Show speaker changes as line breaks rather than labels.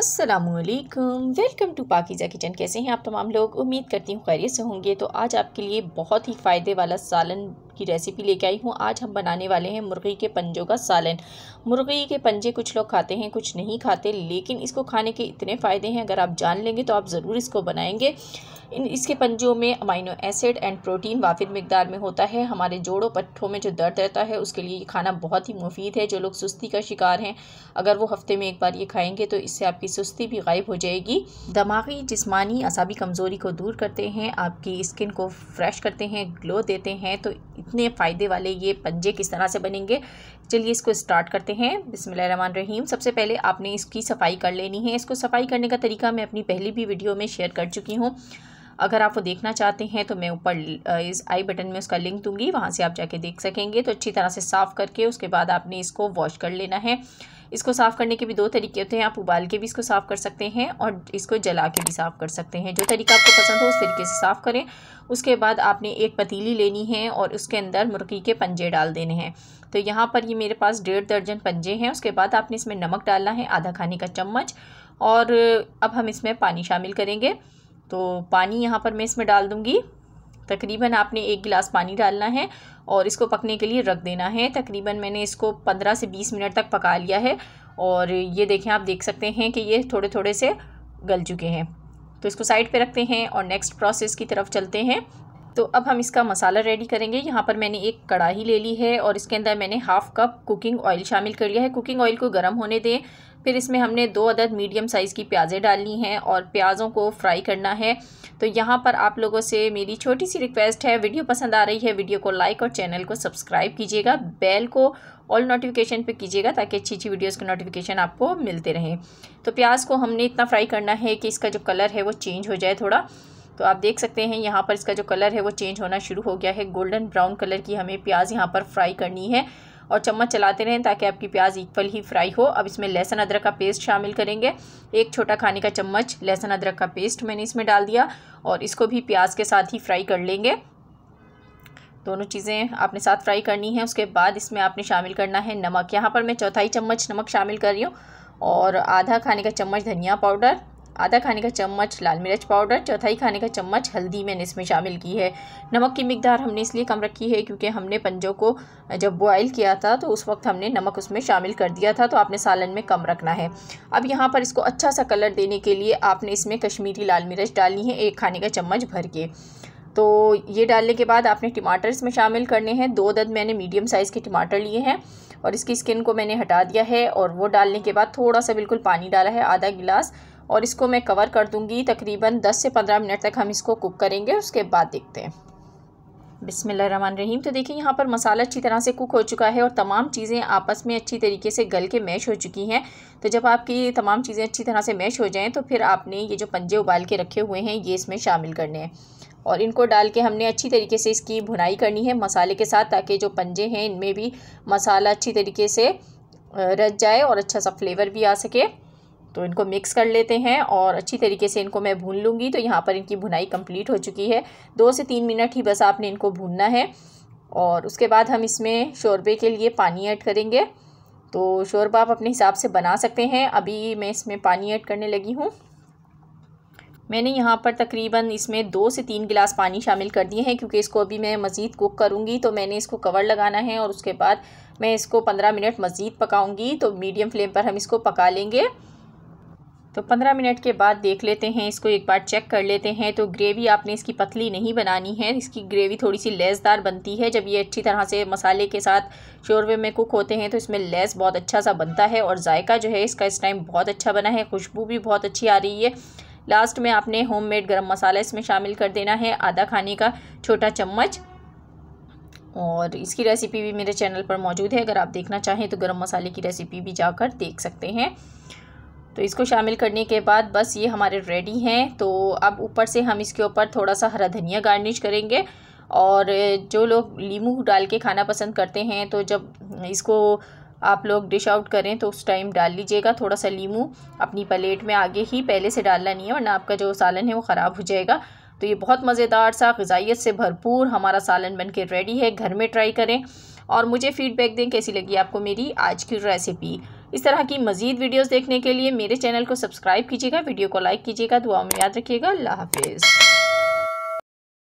असलकम welcome to पाकिज़ा kitchen कैसे हैं आप तमाम लोग उम्मीद करती हूँ खैरियत से होंगे तो आज आपके लिए बहुत ही फ़ायदे वाला सालन की रेसिपी लेके आई हूँ आज हम बनाने वाले हैं मुर्गी के पंजों का सालन मुर्गी के पंजे कुछ लोग खाते हैं कुछ नहीं खाते लेकिन इसको खाने के इतने फ़ायदे हैं अगर आप जान लेंगे तो आप ज़रूर इसको बनाएँगे इन इसके पंजों में अमाइनो एसिड एंड प्रोटीन वाफिर मकदार में होता है हमारे जोड़ों पट्ठों में जो दर्द रहता है उसके लिए ये खाना बहुत ही मुफीद है जो लोग सुस्ती का शिकार हैं अगर वो हफ्ते में एक बार ये खाएंगे तो इससे आपकी सुस्ती भी गायब हो जाएगी दिमागी जिसमानी असाबी कमज़ोरी को दूर करते हैं आपकी स्किन को फ्रेश करते हैं ग्लो देते हैं तो इतने फ़ायदे वाले ये पंजे किस तरह से बनेंगे चलिए इसको स्टार्ट करते हैं बिसमान रहीम सबसे पहले आपने इसकी सफाई कर लेनी है इसको सफाई करने का तरीका मैं अपनी पहली भी वीडियो में शेयर कर चुकी हूँ अगर आप वो देखना चाहते हैं तो मैं ऊपर इस आई बटन में उसका लिंक दूंगी वहाँ से आप जाके देख सकेंगे तो अच्छी तरह से साफ़ करके उसके बाद आपने इसको वॉश कर लेना है इसको साफ़ करने के भी दो तरीके होते हैं आप उबाल के भी इसको साफ़ कर सकते हैं और इसको जला के भी साफ़ कर सकते हैं जो तरीका आपको पसंद हो उस तरीके से साफ़ करें उसके बाद आपने एक पतीली लेनी है और उसके अंदर मुर्गी के पंजे डाल देने हैं तो यहाँ पर ये मेरे पास डेढ़ दर्जन पंजे हैं उसके बाद आपने इसमें नमक डालना है आधा खाने का चम्मच और अब हम इसमें पानी शामिल करेंगे तो पानी यहाँ पर मैं इसमें डाल दूँगी तकरीबन आपने एक गिलास पानी डालना है और इसको पकने के लिए रख देना है तकरीबन मैंने इसको पंद्रह से बीस मिनट तक पका लिया है और ये देखें आप देख सकते हैं कि ये थोड़े थोड़े से गल चुके हैं तो इसको साइड पे रखते हैं और नेक्स्ट प्रोसेस की तरफ चलते हैं तो अब हम इसका मसाला रेडी करेंगे यहाँ पर मैंने एक कढ़ाई ले ली है और इसके अंदर मैंने हाफ़ कप कुकिंग ऑयल शामिल कर लिया है कुकिंग ऑयल को गर्म होने दें फिर इसमें हमने दो अदद मीडियम साइज़ की प्याज़ें डालनी हैं और प्याज़ों को फ्राई करना है तो यहाँ पर आप लोगों से मेरी छोटी सी रिक्वेस्ट है वीडियो पसंद आ रही है वीडियो को लाइक और चैनल को सब्सक्राइब कीजिएगा बेल को ऑल नोटिफिकेशन पे कीजिएगा ताकि अच्छी अच्छी वीडियोस के नोटिफिकेशन आपको मिलते रहें तो प्याज को हमने इतना फ्राई करना है कि इसका जो कलर है वो चेंज हो जाए थोड़ा तो आप देख सकते हैं यहाँ पर इसका जो कलर है वो चेंज होना शुरू हो गया है गोल्डन ब्राउन कलर की हमें प्याज यहाँ पर फ्राई करनी है और चम्मच चलाते रहें ताकि आपकी प्याज इक्वल ही फ्राई हो अब इसमें लहसुन अदरक का पेस्ट शामिल करेंगे एक छोटा खाने का चम्मच लहसुन अदरक का पेस्ट मैंने इसमें डाल दिया और इसको भी प्याज के साथ ही फ्राई कर लेंगे दोनों चीज़ें आपने साथ फ्राई करनी है उसके बाद इसमें आपने शामिल करना है नमक यहाँ पर मैं चौथाई चम्मच नमक शामिल कर रही हूँ और आधा खाने का चम्मच धनिया पाउडर आधा खाने का चम्मच लाल मिर्च पाउडर चौथाई खाने का चम्मच हल्दी मैंने इसमें शामिल की है नमक की मकदार हमने इसलिए कम रखी है क्योंकि हमने पंजों को जब बॉयल किया था तो उस वक्त हमने नमक उसमें शामिल कर दिया था तो आपने सालन में कम रखना है अब यहाँ पर इसको अच्छा सा कलर देने के लिए आपने इसमें कश्मीरी लाल मिर्च डालनी है एक खाने का चम्मच भर के तो ये डालने के बाद आपने टमाटर इसमें शामिल करने हैं दो दद मैंने मीडियम साइज़ के टमाटर लिए हैं और इसकी स्किन को मैंने हटा दिया है और वो डालने के बाद थोड़ा सा बिल्कुल पानी डाला है आधा गिलास और इसको मैं कवर कर दूँगी तकरीबन दस से पंद्रह मिनट तक हम इसको कुक करेंगे उसके बाद देखते हैं बिसमान रहीम तो देखिए यहाँ पर मसाला अच्छी तरह से कुक हो चुका है और तमाम चीज़ें आपस में अच्छी तरीके से गल के मैश हो चुकी हैं तो जब आपकी तमाम चीज़ें अच्छी तरह से मैश हो जाएँ तो फिर आपने ये जो पंजे उबाल के रखे हुए हैं ये इसमें शामिल करने हैं और इनको डाल के हमने अच्छी तरीके से इसकी भुनाई करनी है मसाले के साथ ताकि जो पंजे हैं इनमें भी मसाला अच्छी तरीके से रच जाए और अच्छा सा फ्लेवर भी आ सके तो इनको मिक्स कर लेते हैं और अच्छी तरीके से इनको मैं भून लूँगी तो यहाँ पर इनकी भुनाई कंप्लीट हो चुकी है दो से तीन मिनट ही बस आपने इनको भूनना है और उसके बाद हम इसमें शोरबे के लिए पानी ऐड करेंगे तो शोरबा आप अपने हिसाब से बना सकते हैं अभी मैं इसमें पानी ऐड करने लगी हूँ मैंने यहाँ पर तकरीबन इसमें दो से तीन गिलास पानी शामिल कर दिए हैं क्योंकि इसको अभी मैं मज़ीद कुक करूँगी तो मैंने इसको कवर लगाना है और उसके बाद मैं इसको पंद्रह मिनट मज़ीद पकाऊँगी तो मीडियम फ्लेम पर हम इसको पका लेंगे तो पंद्रह मिनट के बाद देख लेते हैं इसको एक बार चेक कर लेते हैं तो ग्रेवी आपने इसकी पतली नहीं बनानी है इसकी ग्रेवी थोड़ी सी लेसदार बनती है जब ये अच्छी तरह से मसाले के साथ शोरबे में कुक होते हैं तो इसमें लेस बहुत अच्छा सा बनता है और जायका जो है इसका इस टाइम बहुत अच्छा बना है खुशबू भी बहुत अच्छी आ रही है लास्ट में आपने मेड गर्म मसाला इसमें शामिल कर देना है आधा खाने का छोटा चम्मच और इसकी रेसिपी भी मेरे चैनल पर मौजूद है अगर आप देखना चाहें तो गर्म मसाले की रेसिपी भी जाकर देख सकते हैं तो इसको शामिल करने के बाद बस ये हमारे रेडी हैं तो अब ऊपर से हम इसके ऊपर थोड़ा सा हरा धनिया गार्निश करेंगे और जो लोग लीमू डाल के खाना पसंद करते हैं तो जब इसको आप लोग डिश आउट करें तो उस टाइम डाल लीजिएगा थोड़ा सा लीमू अपनी प्लेट में आगे ही पहले से डालना नहीं है वरना आपका जो सालन है वो ख़राब हो जाएगा तो ये बहुत मज़ेदार सा गजाइत से भरपूर हमारा सालन बन के रेडी है घर में ट्राई करें और मुझे फीडबैक दें कैसी लगी आपको मेरी आज की रेसिपी इस तरह की मज़ीद वीडियोज़ देखने के लिए मेरे चैनल को सब्सक्राइब कीजिएगा वीडियो को लाइक कीजिएगा दुआ में याद रखिएगा अल्लाह हाफिज़